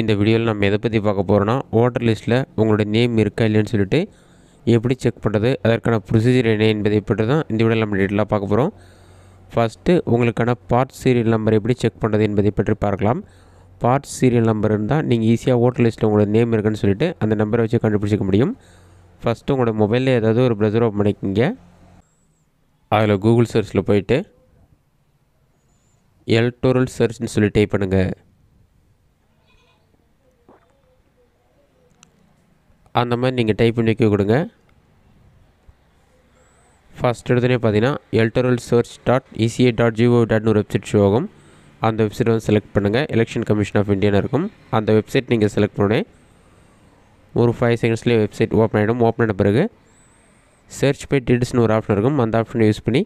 இந்த வீடியோவில் நம்ம எதை பற்றி பார்க்க போகிறோன்னா ஓட்டர் லிஸ்ட்டில் உங்களோட நேம் இருக்கா இல்லைன்னு சொல்லிட்டு எப்படி செக் பண்ணுறது அதற்கான ப்ரொசீஜர் என்ன என்பதை பற்றி தான் இந்த வீடியோவில் நம்ம டீட்டெயிலாக பார்க்க போகிறோம் ஃபஸ்ட்டு உங்களுக்கான பார்ட் சீரியல் நம்பர் எப்படி செக் பண்ணுறது என்பதை பற்றி பார்க்கலாம் பார்ட் சீரியல் நம்பர் இருந்தால் நீங்கள் ஈஸியாக ஓட்டர் லிஸ்ட்டில் உங்களோட நேம் இருக்குன்னு சொல்லிட்டு அந்த நம்பரை வச்சு கண்டுபிடிச்சிக்க முடியும் ஃபஸ்ட்டு உங்களோட மொபைலில் ஏதாவது ஒரு ப்ரௌசர் ஓப்பன் பண்ணிக்கிங்க அதில் கூகுள் சர்ச்சில் போயிட்டு எலக்டோரல் சர்ச்னு சொல்லி டைப் பண்ணுங்கள் அந்த மாதிரி நீங்கள் டைப் பண்ணி வைக்க கொடுங்க ஃபஸ்ட் எடுத்துனே பார்த்தீங்கன்னா electoral search dot ECA dot GO டாட்னு ஒரு வெப்சைட் ஷோ ஆகும் அந்த வெப்சைட் வந்து செலக்ட் பண்ணுங்கள் எலெக்ஷன் கமிஷன் ஆஃப் இந்தியான்னு இருக்கும் அந்த வெப்சைட் நீங்கள் செலக்ட் பண்ணே ஒரு ஃபைவ் செகண்ட்ஸ்லேயே வெப்சைட் ஓப்பன் ஆகிடும் ஓப்பன் ஆன பிறகு சர்ச் பை டீட்டெயில்ஸ்னு ஒரு ஆப்ஷன் இருக்கும் அந்த ஆப்ஷனை யூஸ் பண்ணி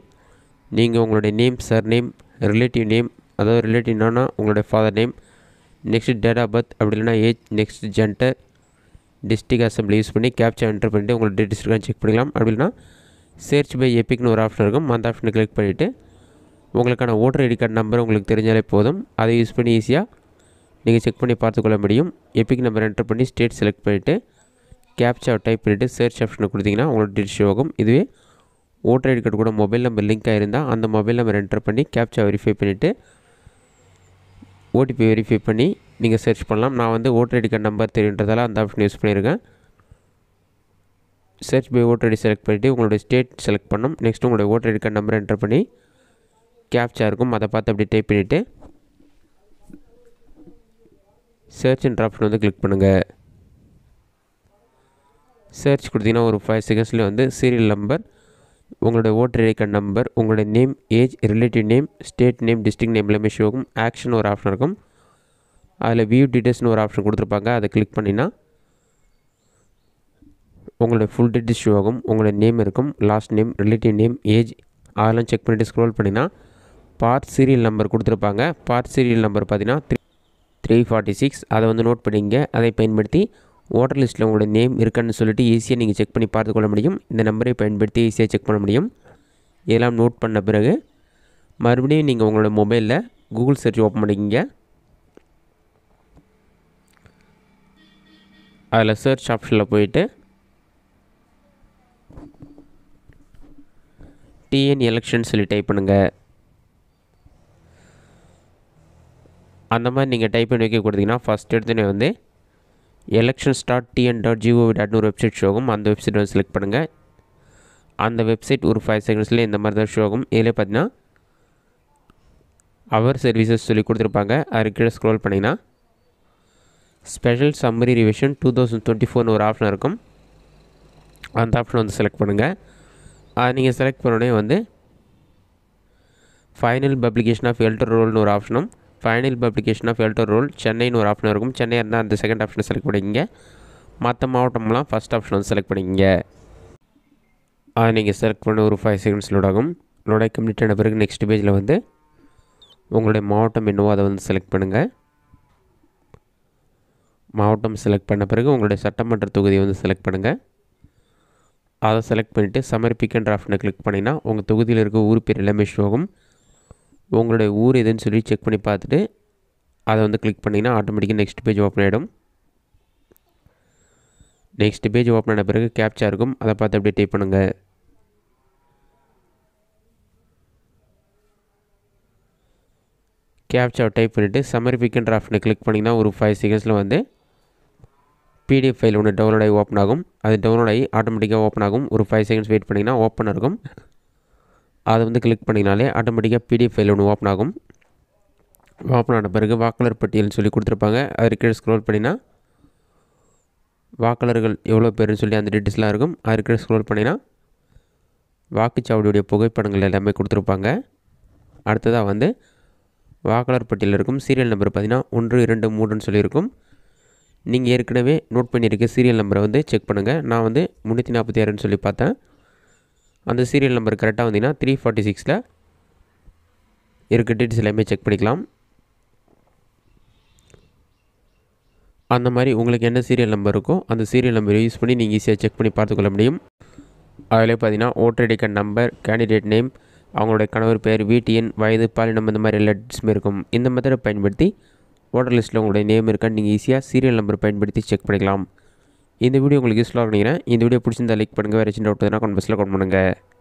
நீங்கள் உங்களுடைய name surname relative name அதாவது ரிலேட்டிவ்னா உங்களுடைய father name next date of birth அப்படி இல்லைனா age next gender district assembly use பண்ணி கேப்சா என்டர் பண்ணிவிட்டு உங்களோட டிஸ்ட்ரிக்டாக செக் பண்ணிக்கலாம் அப்படின்னா சேர்ச் பை எப்பிக்னு ஒரு ஆப்ஷன் இருக்கும் அந்த ஆப்ஷனை கிளிக் பண்ணிவிட்டு உங்களுக்கான ஓட்டர் ஐடி கார்டு நம்பர் உங்களுக்கு தெரிஞ்சாலே போதும் அதை யூஸ் பண்ணி ஈஸியாக நீங்கள் செக் பண்ணி பார்த்துக்கொள்ள முடியும் எப்பிக் நம்பர் என்டர் பண்ணி ஸ்டேட் செலக்ட் பண்ணிவிட்டு கேப்சா டைப் பண்ணிவிட்டு சர்ச் ஆப்ஷனை கொடுத்திங்கன்னா உங்களோட டிஸ்ட்ரிக் ஆகும் இதுவே ஓட்டர் ஐடி கார்டு கூட மொபைல் நம்பர் லிங்க் ஆகிருந்தால் அந்த மொபைல் நம்பர் என்டர் பண்ணி கேப்சா வெரிஃபை பண்ணிவிட்டு ஓடிபி வெரிஃபை பண்ணி நீங்கள் சர்ச் பண்ணலாம் நான் வந்து ஓட்டர் ஐடி கார்டு நம்பர் தெரியுன்றதால அந்த ஆப்ஷன் யூஸ் பண்ணியிருக்கேன் search by voter ID select பண்ணிவிட்டு உங்களுடைய ஸ்டேட் செலக்ட் பண்ணணும் நெக்ஸ்ட் உங்களுடைய voter ID card number enter பண்ணி கேப்சா இருக்கும் அதை பார்த்து அப்படி டைப் பண்ணிவிட்டு சர்ச் என்ற ஆப்ஷன் வந்து கிளிக் பண்ணுங்கள் சர்ச் கொடுத்தீங்கன்னா ஒரு ஃபைவ் செகண்ட்ஸில் வந்து சீரியல் நம்பர் உங்களுடைய ஓட்டர் ஐடி கார்டு நம்பர் உங்களுடைய name age relative name state name district name எல்லாமே ஷோ ஆக்ஷன் ஒரு ஆப்ஷன் இருக்கும் அதில் வியூ டீட்டெயில்ஸ்னு ஒரு ஆப்ஷன் கொடுத்துருப்பாங்க அதை கிளிக் பண்ணினா உங்களோட ஃபுல் டீட்டெயில்ஸ் ஷோ ஆகும் உங்களோட நேம் இருக்கும் last name relative name age அதெல்லாம் செக் பண்ணிட்டு ஸ்க்ரோல் பண்ணினா பார்ட் சீரியல் நம்பர் கொடுத்துருப்பாங்க பார்ட் சீரியல் நம்பர் பார்த்தீங்கன்னா த்ரீ த்ரீ ஃபார்ட்டி சிக்ஸ் அதை வந்து நோட் பண்ணிங்க அதை பயன்படுத்தி ஓட்டர் லிஸ்ட்டில் உங்களோட நேம் இருக்கான்னு சொல்லிட்டு ஈஸியாக நீங்கள் செக் பண்ணி பார்த்துக்கொள்ள முடியும் இந்த நம்பரை பயன்படுத்தி ஈஸியாக செக் பண்ண முடியும் இதெல்லாம் நோட் பண்ண பிறகு மறுபடியும் நீங்கள் உங்களோட மொபைலில் கூகுள் சர்ச் ஓப்பன் பண்ணிக்கிங்க அதில் சர்ச் ஆப்ஷனில் போயிட்டு டிஎன் எலெக்ஷன் சொல்லி டைப் பண்ணுங்கள் அந்த மாதிரி நீங்கள் டைப் பண்ணி வைக்க கொடுத்தீங்கன்னா ஃபஸ்ட் எடுத்துனே வந்து elections dot TN dot GOV டாட்னு ஒரு வெப்சைட் ஷோ ஆகும் அந்த வெப்சைட் வந்து செலக்ட் பண்ணுங்கள் அந்த வெப்சைட் ஒரு ஃபைவ் செகண்ட்ஸ்லேயே இந்த மாதிரி தான் ஷோ ஆகும் இதில் பார்த்தீங்கன்னா அவர் சர்வீசஸ் சொல்லி கொடுத்துருப்பாங்க அதுக்கு ஸ்க்ரோல் பண்ணிங்கன்னா special summary revision two thousand twenty ஃபோர்னு ஒரு ஆப்ஷன் இருக்கும் அந்த ஆப்ஷன் வந்து செலக்ட் பண்ணுங்கள் அது நீங்கள் செலக்ட் பண்ணோடனே வந்து ஃபைனல் பப்ளிகேஷன் ஆஃப் எல்டர் ரோல்னு ஒரு ஆப்ஷனும் final publication of elder roll சென்னைன்னு ஒரு ஆப்ஷன் இருக்கும் சென்னையாக இருந்தால் அந்த செகண்ட் ஆப்ஷனை செலக்ட் பண்ணிக்கிங்க மற்ற மாவட்டம்லாம் ஃபஸ்ட் ஆப்ஷன் வந்து செலக்ட் பண்ணிக்கிங்க அது நீங்கள் செலக்ட் பண்ண ஒரு ஃபைவ் செகண்ட்ஸ் லோட் ஆகும் லோடாக கம்ப்ளீட் ஆன பிறகு நெக்ஸ்ட் பேஜில் வந்து உங்களுடைய மாவட்டம் என்னவோ அதை வந்து செலக்ட் பண்ணுங்கள் மாவட்டம் செலக்ட் பண்ண பிறகு உங்களுடைய சட்டமன்ற தொகுதியை வந்து செலக்ட் பண்ணுங்கள் அதை செலக்ட் பண்ணிவிட்டு சமர்ப்பிக்கன் டிராஃப்ட்னு கிளிக் பண்ணிங்கன்னா உங்கள் தொகுதியில் இருக்க ஊர் பேர் எல்லாமே ஷோ உங்களுடைய ஊர் எதுன்னு சொல்லி செக் பண்ணி பார்த்துட்டு அதை வந்து கிளிக் பண்ணிங்கன்னா ஆட்டோமேட்டிக்காக நெக்ஸ்ட் பேஜ் ஓப்பன் ஆகிடும் நெக்ஸ்ட் பேஜ் ஓப்பன் ஆன பிறகு கேப்சா இருக்கும் அதை பார்த்து அப்படியே டைப் பண்ணுங்கள் கேப்சாவை டைப் பண்ணிவிட்டு சமர்ப்பிக்கன் டிராஃப்ட்னு கிளிக் பண்ணிங்கன்னா ஒரு ஃபைவ் செகண்ட்ஸில் வந்து பிடிஎஃப் ஃபைல் ஒன்று டவுன்லோட் ஆகி ஓப்பன் ஆகும் அது டவுன்லோட் ஆகி ஆட்டோமேட்டிக்காக ஓப்பன் ஆகும் ஒரு ஃபைவ் செகண்ட்ஸ் வெயிட் பண்ணிங்கன்னா ஓப்பன் இருக்கும் அதை வந்து கிளிக் பண்ணிங்கனாலே ஆட்டோமேட்டிக்காக பிடிஎஃப் ஃபைல் ஒன்று ஓப்பன் ஆகும் ஓப்பன் ஆன பிறகு வாக்காளர் பட்டியல்னு சொல்லி கொடுத்துருப்பாங்க அது கீழே ஸ்க்ரோல் பண்ணினா வாக்காளர்கள் எவ்வளோ பேர்னு சொல்லி அந்த டீட்டெயில்ஸ்லாம் இருக்கும் அது கீழே ஸ்க்ரோல் பண்ணினா வாக்குச்சாவடியுடைய புகைப்படங்கள் எல்லாமே கொடுத்துருப்பாங்க அடுத்ததாக வந்து வாக்காளர் பட்டியலில் இருக்கும் சீரியல் நம்பர் பார்த்திங்கன்னா ஒன்று இரண்டு மூன்றுன்னு சொல்லியிருக்கும் நீங்கள் ஏற்கனவே நோட் பண்ணியிருக்க சீரியல் நம்பரை வந்து செக் பண்ணுங்கள் நான் வந்து முந்நூற்றி நாற்பத்தி ஆறுன்னு சொல்லி பார்த்தேன் அந்த சீரியல் நம்பர் கரெக்டாக வந்தீங்கன்னா த்ரீ ஃபார்ட்டி சிக்ஸில் இருக்க டீட்டெயில்ஸ் எல்லாமே செக் பண்ணிக்கலாம் அந்த மாதிரி உங்களுக்கு என்ன சீரியல் நம்பர் இருக்கோ அந்த சீரியல் நம்பரை யூஸ் பண்ணி நீங்கள் ஈஸியாக செக் பண்ணி பார்த்துக்கொள்ள முடியும் அதில் பார்த்தீங்கன்னா voter ID card number candidate name அவங்களுடைய கணவர் பேர் வீட்டியன் வயது பாலினம் இந்த மாதிரி எல்லா டீட்ஸுமே இருக்கும் இந்த மெத்தடை பயன்படுத்தி ஓட்டர் லிஸ்ட்டில் உங்களுடைய நேம் இருக்கா நீங்கள் ஈஸியாக சீரியல் நம்பர் பயன்படுத்தி செக் பண்ணிக்கலாம் இந்த வீடியோ உங்களுக்கு யூஸ்ஃபுல்லாக நினைக்கிறேன் இந்த வீடியோ பிடிச்சிருந்தா லைக் பண்ணுங்கள் வேறு சின்ன டவுட் கமெண்ட் பாக்ஸில் கமெண்ட் பண்ணுங்கள்